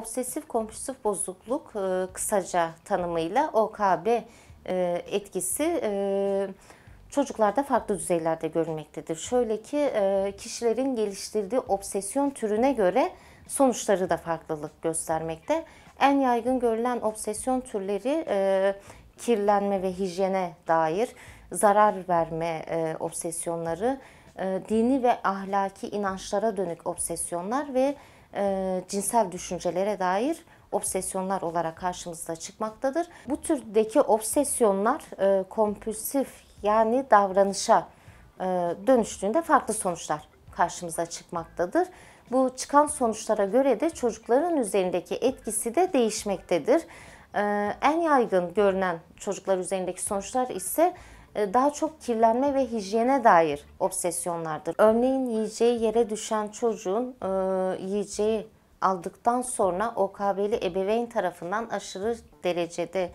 obsesif kompulsif bozukluk e, kısaca tanımıyla OKB e, etkisi e, çocuklarda farklı düzeylerde görülmektedir. Şöyle ki e, kişilerin geliştirdiği obsesyon türüne göre sonuçları da farklılık göstermekte. En yaygın görülen obsesyon türleri e, kirlenme ve hijyene dair zarar verme e, obsesyonları, e, dini ve ahlaki inançlara dönük obsesyonlar ve e, cinsel düşüncelere dair obsesyonlar olarak karşımızda çıkmaktadır. Bu türdeki obsesyonlar e, kompulsif yani davranışa dönüştüğünde farklı sonuçlar karşımıza çıkmaktadır. Bu çıkan sonuçlara göre de çocukların üzerindeki etkisi de değişmektedir. en yaygın görünen çocuklar üzerindeki sonuçlar ise e, daha çok kirlenme ve hijyene dair obsesyonlardır. Örneğin yiyeceği yere düşen çocuğun e, yiyeceği aldıktan sonra OKB'li ebeveyn tarafından aşırı derecede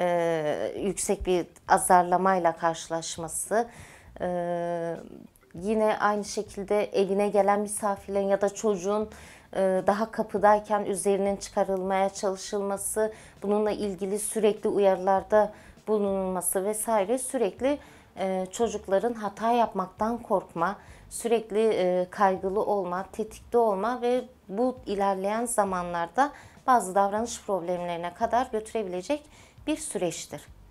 e, yüksek bir azarlamayla karşılaşması, Yine aynı şekilde evine gelen misafirlerin ya da çocuğun e, daha kapıdayken üzerinin çıkarılmaya çalışılması, bununla ilgili sürekli uyarılarda bulunulması vesaire sürekli e, çocukların hata yapmaktan korkma, sürekli e, kaygılı olma, tetikte olma ve bu ilerleyen zamanlarda bazı davranış problemlerine kadar götürebilecek bir süreçtir.